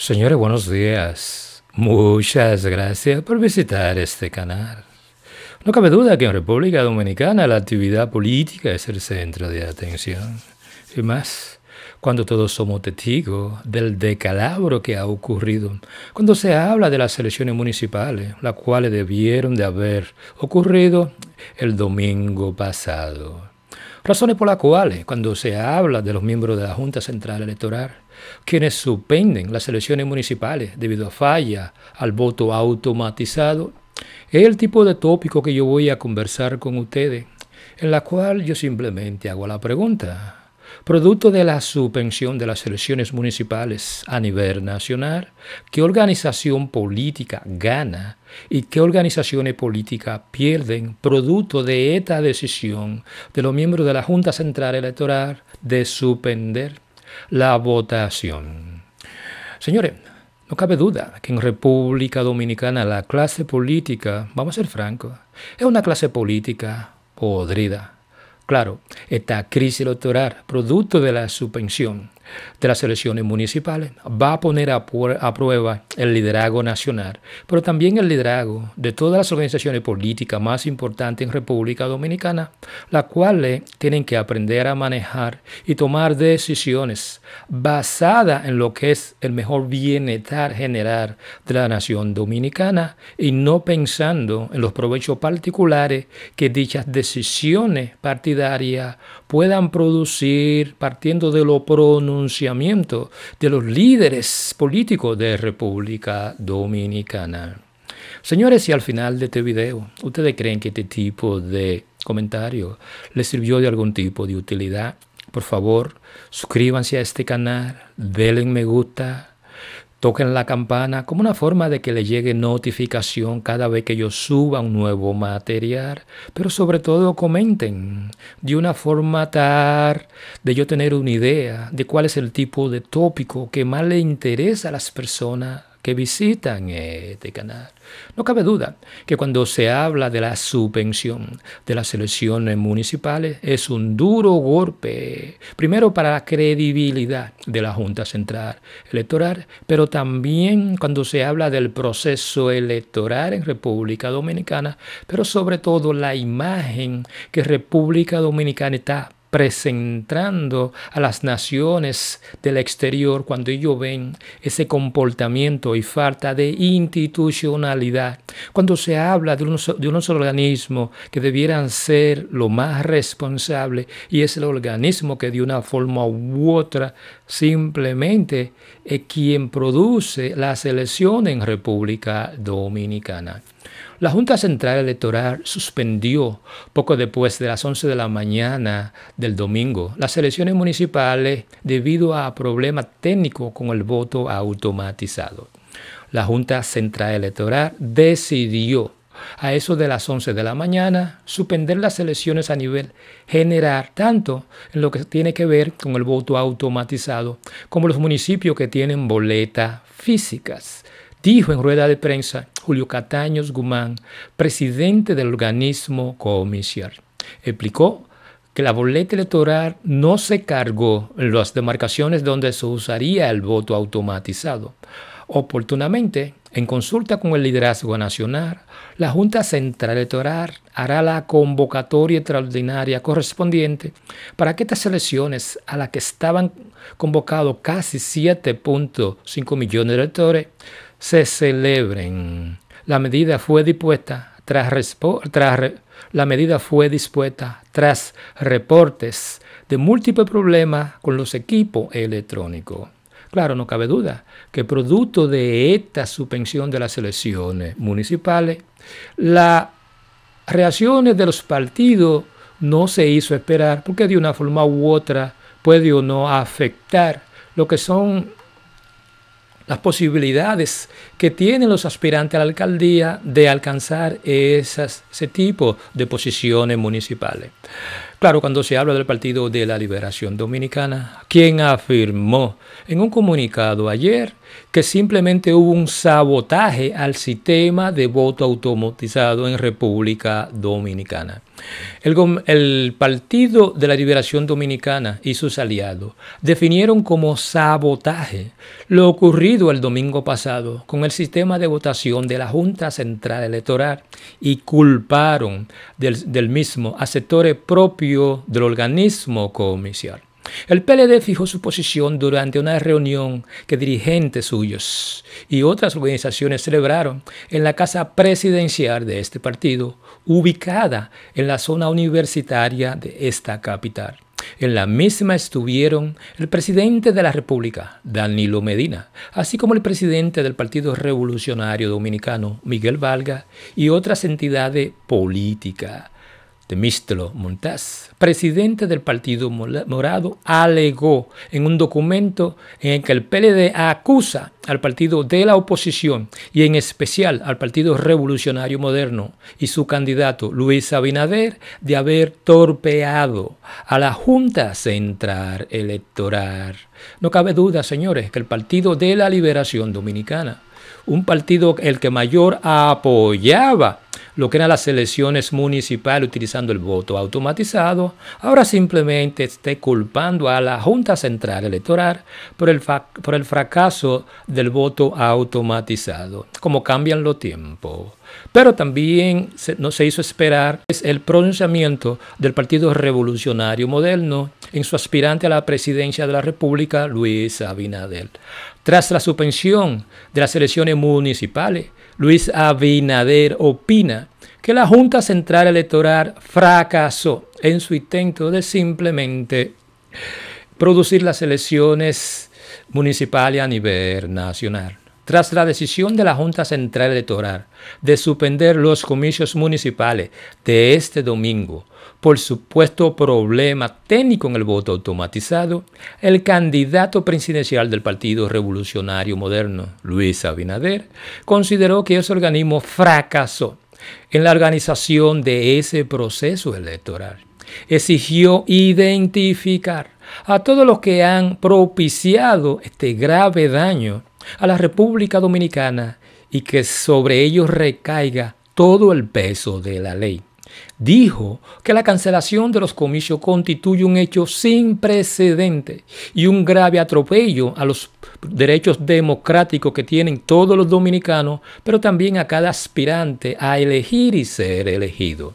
Señores, buenos días. Muchas gracias por visitar este canal. No cabe duda que en República Dominicana la actividad política es el centro de atención. Y más cuando todos somos testigos del decalabro que ha ocurrido, cuando se habla de las elecciones municipales, las cuales debieron de haber ocurrido el domingo pasado. Razones por las cuales, cuando se habla de los miembros de la Junta Central Electoral, quienes suspenden las elecciones municipales debido a falla al voto automatizado, es el tipo de tópico que yo voy a conversar con ustedes, en la cual yo simplemente hago la pregunta. Producto de la suspensión de las elecciones municipales a nivel nacional, ¿qué organización política gana y qué organizaciones políticas pierden producto de esta decisión de los miembros de la Junta Central Electoral de suspender la votación. Señores, no cabe duda que en República Dominicana la clase política, vamos a ser francos, es una clase política podrida. Claro, esta crisis electoral, producto de la suspensión de las elecciones municipales. Va a poner a, prueba el liderazgo nacional, pero también el liderazgo de todas las organizaciones políticas más importantes en República Dominicana, las cuales tienen que aprender a manejar y tomar decisiones basadas en lo que es el mejor bienestar general de la nación dominicana y no pensando en los provechos particulares que dichas decisiones partidarias puedan producir partiendo de lo pronunciado de los líderes políticos de República Dominicana. Señores, y al final de este video, ¿ustedes creen que este tipo de comentario les sirvió de algún tipo de utilidad? Por favor, suscríbanse a este canal, denle me gusta, Toquen la campana como una forma de que le llegue notificación cada vez que yo suba un nuevo material, pero sobre todo comenten de una forma tal de yo tener una idea de cuál es el tipo de tópico que más le interesa a las personas que visitan este canal. No cabe duda que cuando se habla de la subvención de las elecciones municipales es un duro golpe, primero para la credibilidad de la Junta Central Electoral, pero también cuando se habla del proceso electoral en República Dominicana, pero sobre todo la imagen que República Dominicana está presentando a las naciones del exterior cuando ellos ven ese comportamiento y falta de institucionalidad. Cuando se habla de unos, de unos organismos que debieran ser lo más responsable y es el organismo que de una forma u otra simplemente es quien produce la selección en República Dominicana. La Junta Central Electoral suspendió poco después de las 11 de la mañana del domingo las elecciones municipales debido a problemas técnicos con el voto automatizado. La Junta Central Electoral decidió a eso de las 11 de la mañana, suspender las elecciones a nivel general, tanto en lo que tiene que ver con el voto automatizado como los municipios que tienen boletas físicas dijo en rueda de prensa Julio Cataños Guzmán, presidente del organismo comicial. Explicó que la boleta electoral no se cargó en las demarcaciones donde se usaría el voto automatizado. Oportunamente, en consulta con el liderazgo nacional, la Junta Central Electoral hará la convocatoria extraordinaria correspondiente para que estas elecciones, a las que estaban convocados casi 7.5 millones de electores, se celebren. La medida fue dispuesta tras, tras la medida fue dispuesta tras reportes de múltiples problemas con los equipos electrónicos. Claro, no cabe duda que producto de esta suspensión de las elecciones municipales, las reacciones de los partidos no se hizo esperar porque de una forma u otra puede o no afectar lo que son las posibilidades que tienen los aspirantes a la alcaldía de alcanzar ese tipo de posiciones municipales. Claro, cuando se habla del Partido de la Liberación Dominicana, quien afirmó en un comunicado ayer que simplemente hubo un sabotaje al sistema de voto automatizado en República Dominicana. El, Partido de la Liberación Dominicana y sus aliados definieron como sabotaje lo ocurrido el domingo pasado con el sistema de votación de la Junta Central Electoral y culparon del, mismo a sectores propios del organismo comicial. El PLD fijó su posición durante una reunión que dirigentes suyos y otras organizaciones celebraron en la casa presidencial de este partido, ubicada en la zona universitaria de esta capital. En la misma estuvieron el presidente de la República, Danilo Medina, así como el presidente del Partido Revolucionario Dominicano, Miguel Valga, y otras entidades políticas. Temístelo Montaz, presidente del Partido Morado, alegó en un documento en el que el PLD acusa al partido de la oposición y en especial al Partido Revolucionario Moderno y su candidato Luis Abinader de haber torpeado a la Junta Central Electoral. No cabe duda, señores, que el Partido de la Liberación Dominicana, un partido el que mayor apoyaba lo que eran las elecciones municipales utilizando el voto automatizado, ahora simplemente esté culpando a la Junta Central Electoral por el, por el fracaso del voto automatizado, como cambian los tiempos. Pero también se, no se hizo esperar pues, el pronunciamiento del Partido Revolucionario Moderno en su aspirante a la presidencia de la República, Luis Abinadel. Tras la suspensión de las elecciones municipales, Luis Abinader opina que la Junta Central Electoral fracasó en su intento de simplemente producir las elecciones municipales a nivel nacional. Tras la decisión de la Junta Central Electoral de suspender los comicios municipales de este domingo por supuesto problema técnico en el voto automatizado, el candidato presidencial del Partido Revolucionario Moderno, Luis Abinader, consideró que ese organismo fracasó en la organización de ese proceso electoral. Exigió identificar a todos los que han propiciado este grave daño a la República Dominicana y que sobre ellos recaiga todo el peso de la ley. Dijo que la cancelación de los comicios constituye un hecho sin precedente y un grave atropello a los derechos democráticos que tienen todos los dominicanos, pero también a cada aspirante a elegir y ser elegido.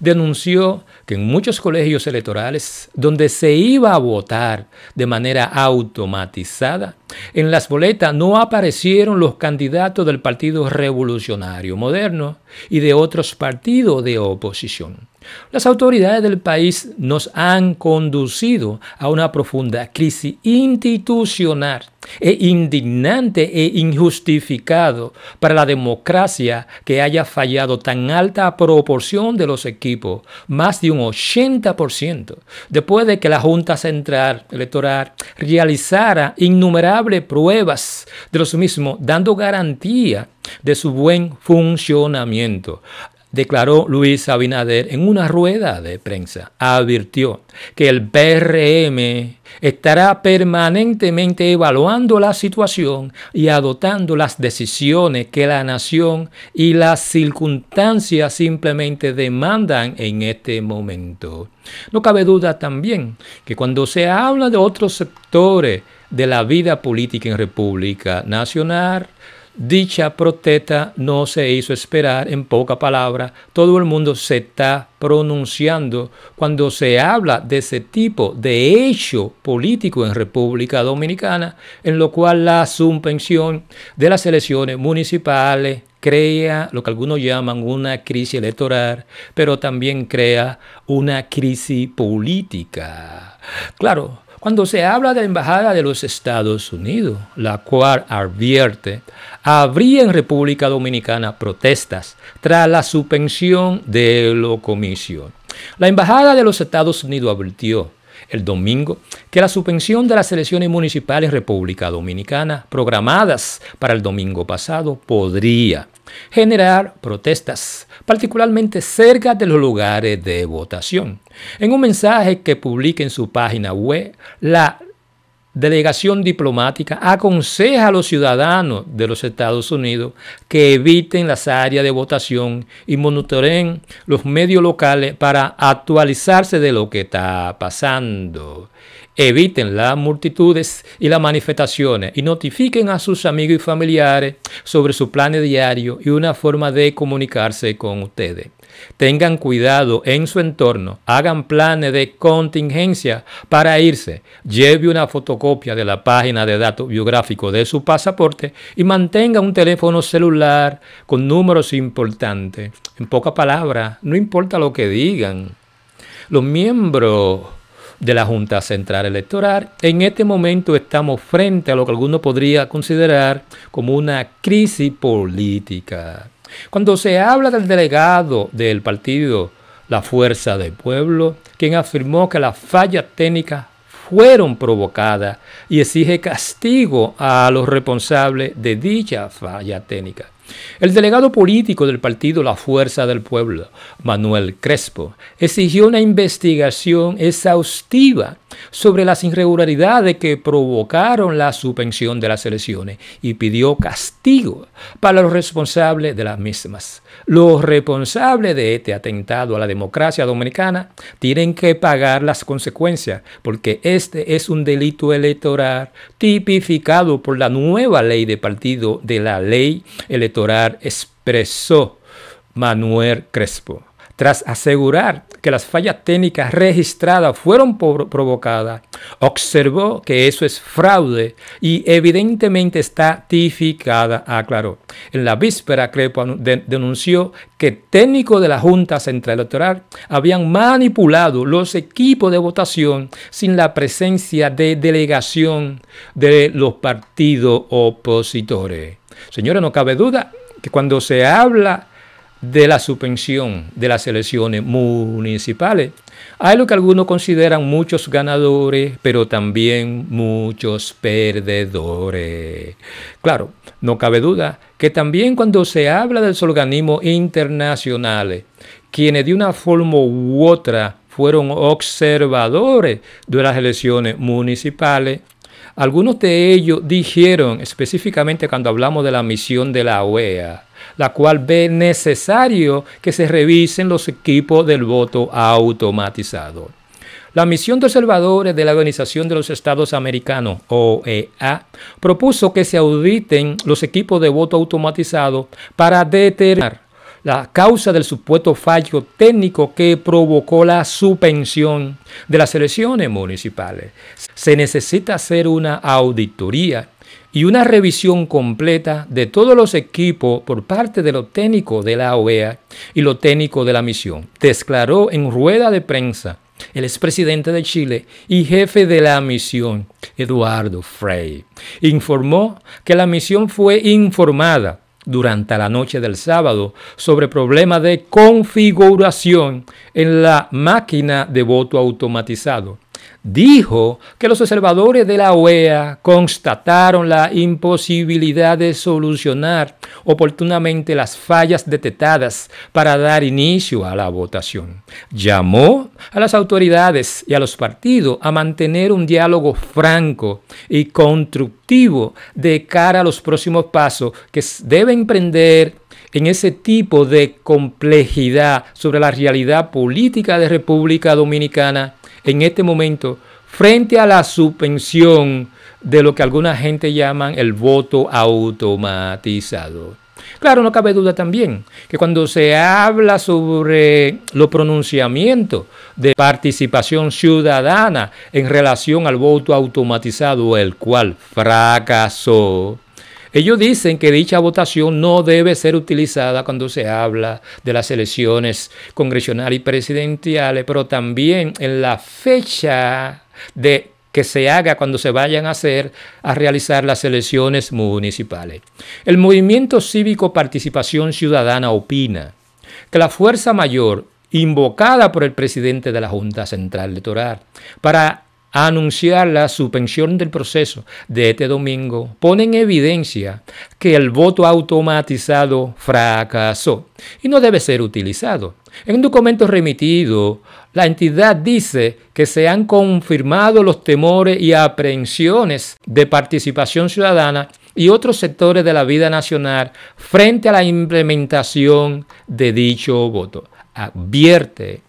Denunció que en muchos colegios electorales donde se iba a votar de manera automatizada, en las boletas no aparecieron los candidatos del Partido Revolucionario Moderno y de otros partidos de oposición. Las autoridades del país nos han conducido a una profunda crisis institucional e indignante e injustificado para la democracia que haya fallado tan alta proporción de los equipos, más de un 80%, después de que la Junta Central Electoral realizara innumerables pruebas de los mismos, dando garantía de su buen funcionamiento declaró Luis Abinader en una rueda de prensa. Advirtió que el PRM estará permanentemente evaluando la situación y adoptando las decisiones que la nación y las circunstancias simplemente demandan en este momento. No cabe duda también que cuando se habla de otros sectores de la vida política en República Nacional, Dicha protesta no se hizo esperar, en poca palabra, todo el mundo se está pronunciando cuando se habla de ese tipo de hecho político en República Dominicana, en lo cual la suspensión de las elecciones municipales crea lo que algunos llaman una crisis electoral, pero también crea una crisis política. Claro, cuando se habla de la Embajada de los Estados Unidos, la cual advierte, habría en República Dominicana protestas tras la suspensión de la comisión. La Embajada de los Estados Unidos advirtió el domingo que la suspensión de las elecciones municipales en República Dominicana programadas para el domingo pasado podría generar protestas particularmente cerca de los lugares de votación. En un mensaje que publica en su página web, la delegación diplomática aconseja a los ciudadanos de los Estados Unidos que eviten las áreas de votación y monitoreen los medios locales para actualizarse de lo que está pasando. Eviten las multitudes y las manifestaciones y notifiquen a sus amigos y familiares sobre su plan diario y una forma de comunicarse con ustedes. Tengan cuidado en su entorno, hagan planes de contingencia para irse, lleve una fotocopia de la página de datos biográficos de su pasaporte y mantenga un teléfono celular con números importantes. En pocas palabras, no importa lo que digan. Los miembros de la Junta Central Electoral. En este momento estamos frente a lo que alguno podría considerar como una crisis política. Cuando se habla del delegado del partido La Fuerza del Pueblo, quien afirmó que las fallas técnicas fueron provocadas y exige castigo a los responsables de dicha falla técnica. El delegado político del partido La Fuerza del Pueblo, Manuel Crespo, exigió una investigación exhaustiva sobre las irregularidades que provocaron la suspensión de las elecciones y pidió castigo para los responsables de las mismas. Los responsables de este atentado a la democracia dominicana tienen que pagar las consecuencias, porque este es un delito electoral tipificado por la nueva ley de partido de la ley electoral expresó Manuel Crespo. Tras asegurar que las fallas técnicas registradas fueron provocadas, observó que eso es fraude y evidentemente está tipificada, aclaró. En la víspera, Crepo denunció que técnicos de la Junta Central Electoral habían manipulado los equipos de votación sin la presencia de delegación de los partidos opositores. Señora, no cabe duda que cuando se habla de la suspensión de las elecciones municipales. Hay lo que algunos consideran muchos ganadores, pero también muchos perdedores. Claro, no cabe duda que también cuando se habla de los organismos internacionales, quienes de una forma u otra fueron observadores de las elecciones municipales, algunos de ellos dijeron, específicamente cuando hablamos de la misión de la OEA, la cual ve necesario que se revisen los equipos del voto automatizado. La misión de observadores de la Organización de los Estados Americanos, OEA, propuso que se auditen los equipos de voto automatizado para determinar la causa del supuesto fallo técnico que provocó la suspensión de las elecciones municipales. Se necesita hacer una auditoría y una revisión completa de todos los equipos por parte de los técnicos de la OEA y los técnicos de la misión. Declaró en rueda de prensa el expresidente de Chile y jefe de la misión, Eduardo Frey. Informó que la misión fue informada durante la noche del sábado sobre problemas de configuración en la máquina de voto automatizado dijo que los observadores de la OEA constataron la imposibilidad de solucionar oportunamente las fallas detectadas para dar inicio a la votación. Llamó a las autoridades y a los partidos a mantener un diálogo franco y constructivo de cara a los próximos pasos que deben emprender en ese tipo de complejidad sobre la realidad política de República Dominicana en este momento frente a la suspensión de lo que alguna gente llaman el voto automatizado. Claro, no cabe duda también que cuando se habla sobre los pronunciamientos de participación ciudadana en relación al voto automatizado, el cual fracasó, ellos dicen que dicha votación no debe ser utilizada cuando se habla de las elecciones congresionales y presidenciales, pero también en la fecha de que se haga cuando se vayan a hacer a realizar las elecciones municipales. El movimiento cívico Participación Ciudadana opina que la fuerza mayor invocada por el presidente de la Junta Central Electoral para anunciar la suspensión del proceso de este domingo pone en evidencia que el voto automatizado fracasó y no debe ser utilizado. En un documento remitido, la entidad dice que se han confirmado los temores y aprehensiones de participación ciudadana y otros sectores de la vida nacional frente a la implementación de dicho voto. Advierte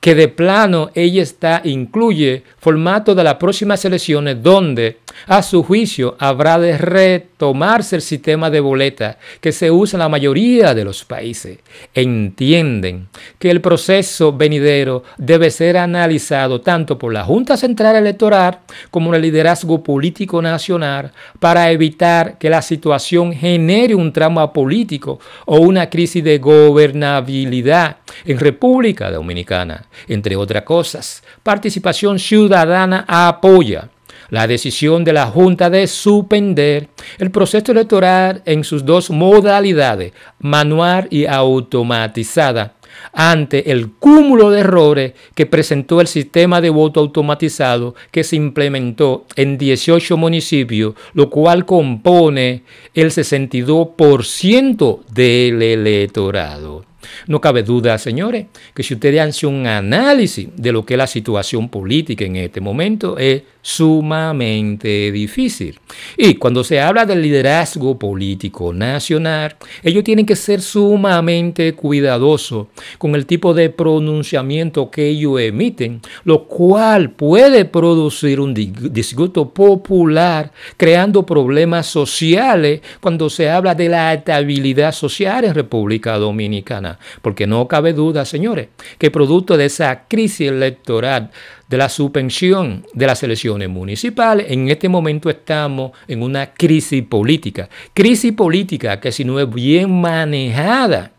que de plano ella está, incluye formato de las próximas elecciones donde a su juicio habrá de retomarse el sistema de boleta que se usa en la mayoría de los países. Entienden que el proceso venidero debe ser analizado tanto por la Junta Central Electoral como el liderazgo político nacional para evitar que la situación genere un trauma político o una crisis de gobernabilidad en República Dominicana entre otras cosas. Participación Ciudadana apoya la decisión de la Junta de suspender el proceso electoral en sus dos modalidades, manual y automatizada, ante el cúmulo de errores que presentó el sistema de voto automatizado que se implementó en 18 municipios, lo cual compone el 62% del electorado. No cabe duda, señores, que si ustedes han hecho un análisis de lo que es la situación política en este momento, es sumamente difícil. Y cuando se habla del liderazgo político nacional, ellos tienen que ser sumamente cuidadosos con el tipo de pronunciamiento que ellos emiten, lo cual puede producir un disgusto popular, creando problemas sociales cuando se habla de la estabilidad social en República Dominicana porque no cabe duda, señores, que producto de esa crisis electoral, de la suspensión de las elecciones municipales, en este momento estamos en una crisis política. Crisis política que si no es bien manejada,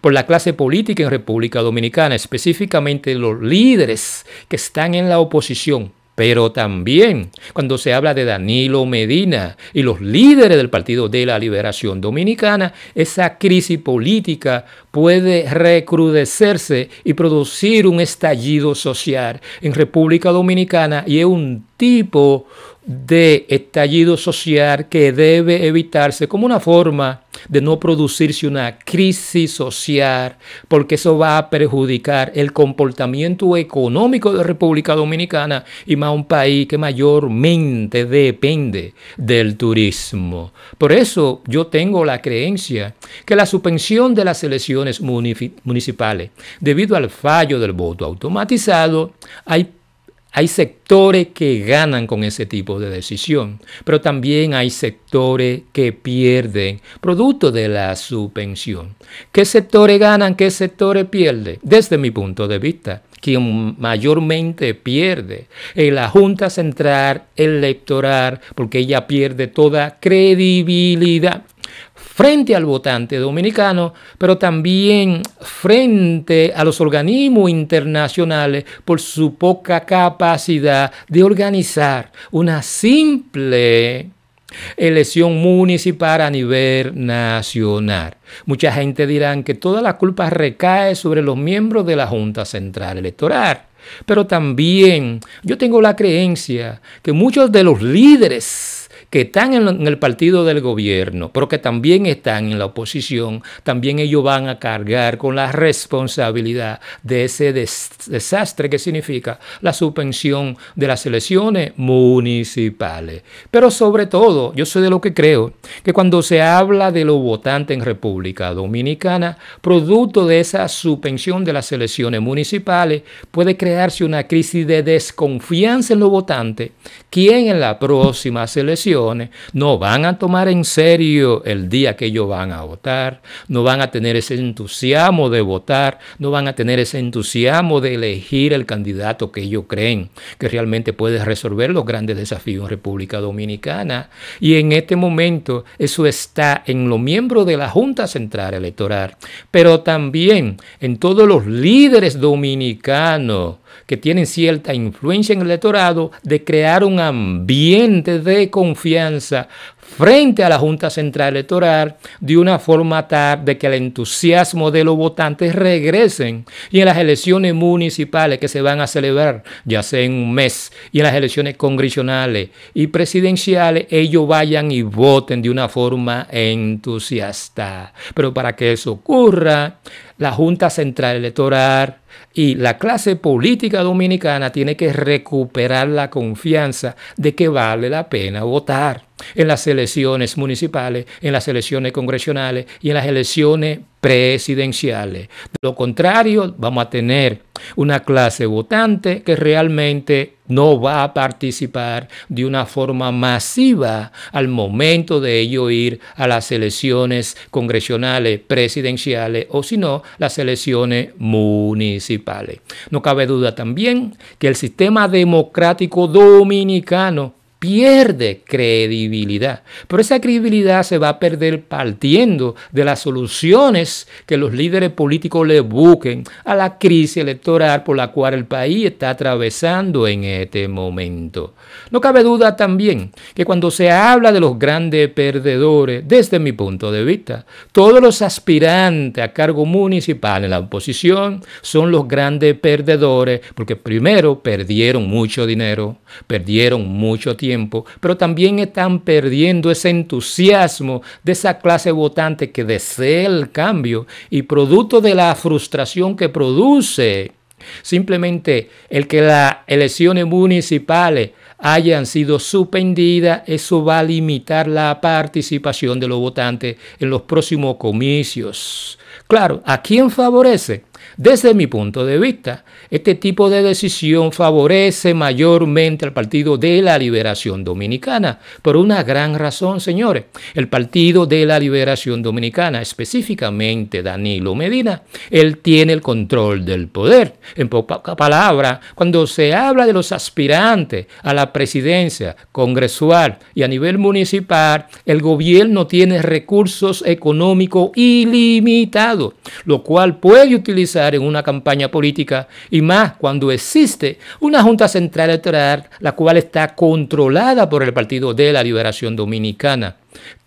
por la clase política en República Dominicana, específicamente los líderes que están en la oposición. Pero también cuando se habla de Danilo Medina y los líderes del Partido de la Liberación Dominicana, esa crisis política puede recrudecerse y producir un estallido social. En República Dominicana y es un tipo de estallido social que debe evitarse como una forma de no producirse una crisis social, porque eso va a perjudicar el comportamiento económico de República Dominicana y más un país que mayormente depende del turismo. Por eso yo tengo la creencia que la suspensión de las elecciones municipales. Debido al fallo del voto automatizado, hay, hay sectores que ganan con ese tipo de decisión, pero también hay sectores que pierden producto de la subvención. ¿Qué sectores ganan? ¿Qué sectores pierden? Desde mi punto de vista, quien mayormente pierde es la Junta Central Electoral, porque ella pierde toda credibilidad frente al votante dominicano, pero también frente a los organismos internacionales por su poca capacidad de organizar una simple elección municipal a nivel nacional. Mucha gente dirá que toda la culpa recae sobre los miembros de la Junta Central Electoral, pero también yo tengo la creencia que muchos de los líderes que están en el partido del gobierno, pero que también están en la oposición, también ellos van a cargar con la responsabilidad de ese desastre que significa la suspensión de las elecciones municipales. Pero sobre todo, yo soy de lo que creo que cuando se habla de los votantes en República Dominicana, producto de esa suspensión de las elecciones municipales, puede crearse una crisis de desconfianza en los votantes, quien en la próxima selección no van a tomar en serio el día que ellos van a votar, no van a tener ese entusiasmo de votar, no van a tener ese entusiasmo de elegir el candidato que ellos creen que realmente puede resolver los grandes desafíos en República Dominicana. Y en este momento eso está en los miembros de la Junta Central Electoral, pero también en todos los líderes dominicanos que tienen cierta influencia en el electorado de crear un ambiente de confianza frente a la Junta Central Electoral de una forma tal de que el entusiasmo de los votantes regresen y en las elecciones municipales que se van a celebrar, ya sea en un mes, y en las elecciones congresionales y presidenciales, ellos vayan y voten de una forma entusiasta. Pero para que eso ocurra, la Junta Central Electoral y la clase política dominicana tiene que recuperar la confianza de que vale la pena votar en las elecciones municipales, en las elecciones congresionales y en las elecciones presidenciales. De lo contrario, vamos a tener una clase votante que realmente no va a participar de una forma masiva al momento de ello ir a las elecciones congresionales, presidenciales o si no, las elecciones municipales. No cabe duda también que el sistema democrático dominicano pierde credibilidad. Pero esa credibilidad se va a perder partiendo de las soluciones que los líderes políticos le busquen a la crisis electoral por la cual el país está atravesando en este momento. No cabe duda también que cuando se habla de los grandes perdedores, desde mi punto de vista, todos los aspirantes a cargo municipal en la oposición son los grandes perdedores porque primero perdieron mucho dinero, perdieron mucho tiempo, pero también están perdiendo ese entusiasmo de esa clase votante que desea el cambio y producto de la frustración que produce. Simplemente el que las elecciones municipales hayan sido suspendidas, eso va a limitar la participación de los votantes en los próximos comicios. Claro, ¿a quién favorece? Desde mi punto de vista, este tipo de decisión favorece mayormente al Partido de la Liberación Dominicana, por una gran razón, señores. El Partido de la Liberación Dominicana, específicamente Danilo Medina, él tiene el control del poder. En poca palabra, cuando se habla de los aspirantes a la presidencia congresual y a nivel municipal, el gobierno tiene recursos económicos ilimitados, lo cual puede utilizar en una campaña política y más cuando existe una Junta Central Electoral la cual está controlada por el Partido de la Liberación Dominicana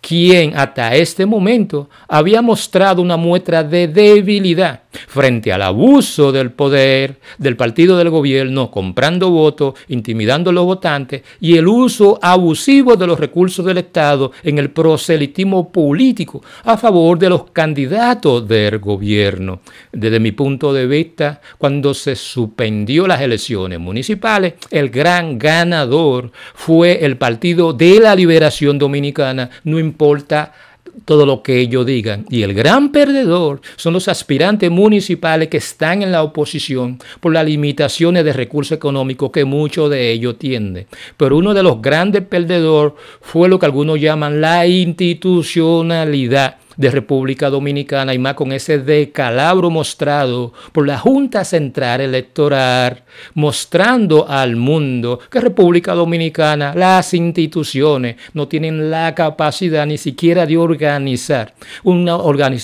quien hasta este momento había mostrado una muestra de debilidad frente al abuso del poder del partido del gobierno, comprando votos, intimidando a los votantes y el uso abusivo de los recursos del Estado en el proselitismo político a favor de los candidatos del gobierno. Desde mi punto de vista, cuando se suspendió las elecciones municipales, el gran ganador fue el Partido de la Liberación Dominicana, no importa todo lo que ellos digan. Y el gran perdedor son los aspirantes municipales que están en la oposición por las limitaciones de recursos económicos que muchos de ellos tienen. Pero uno de los grandes perdedores fue lo que algunos llaman la institucionalidad de República Dominicana y más con ese decalabro mostrado por la Junta Central Electoral, mostrando al mundo que República Dominicana, las instituciones, no tienen la capacidad ni siquiera de organizar, una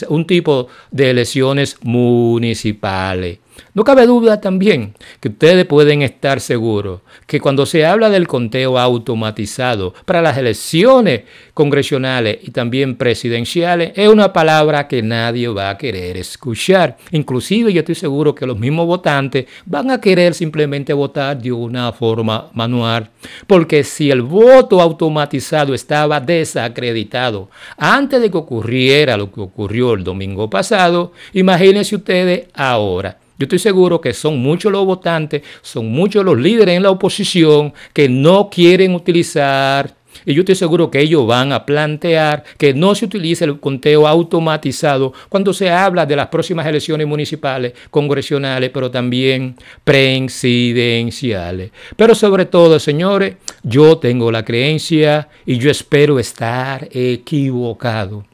un tipo de elecciones municipales. No cabe duda también que ustedes pueden estar seguros que cuando se habla del conteo automatizado para las elecciones congresionales y también presidenciales, es una palabra que nadie va a querer escuchar. Inclusive yo estoy seguro que los mismos votantes van a querer simplemente votar de una forma manual, porque si el voto automatizado estaba desacreditado antes de que ocurriera lo que ocurrió el domingo pasado, imagínense ustedes ahora. Yo estoy seguro que son muchos los votantes, son muchos los líderes en la oposición que no quieren utilizar y yo estoy seguro que ellos van a plantear que no se utilice el conteo automatizado cuando se habla de las próximas elecciones municipales, congresionales, pero también presidenciales. Pero sobre todo, señores, yo tengo la creencia y yo espero estar equivocado,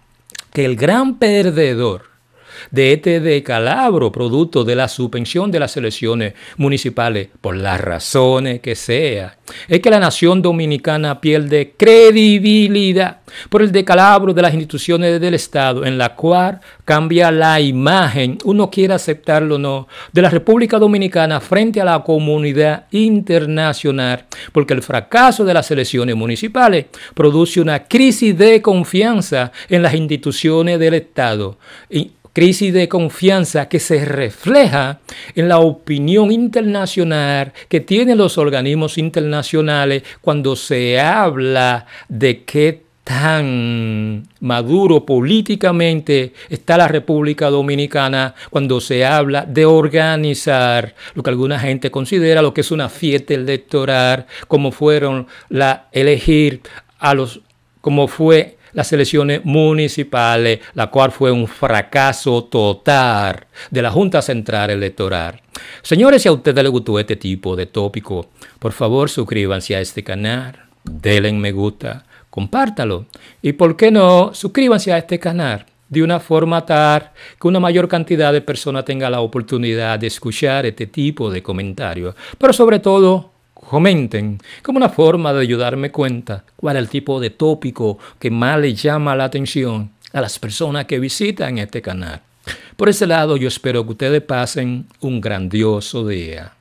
que el gran perdedor de este decalabro producto de la suspensión de las elecciones municipales, por las razones que sea, es que la nación dominicana pierde credibilidad por el decalabro de las instituciones del Estado, en la cual cambia la imagen, uno quiere aceptarlo o no, de la República Dominicana frente a la comunidad internacional, porque el fracaso de las elecciones municipales produce una crisis de confianza en las instituciones del Estado crisis de confianza que se refleja en la opinión internacional que tienen los organismos internacionales cuando se habla de qué tan maduro políticamente está la República Dominicana cuando se habla de organizar lo que alguna gente considera lo que es una fiesta electoral, como fueron la elegir a los como fue las elecciones municipales, la cual fue un fracaso total de la Junta Central Electoral. Señores, si a ustedes les gustó este tipo de tópico, por favor suscríbanse a este canal, denle me gusta, compártalo y, por qué no, suscríbanse a este canal de una forma tal que una mayor cantidad de personas tenga la oportunidad de escuchar este tipo de comentarios. Pero sobre todo, comenten como una forma de ayudarme cuenta cuál es el tipo de tópico que más le llama la atención a las personas que visitan este canal. Por ese lado, yo espero que ustedes pasen un grandioso día.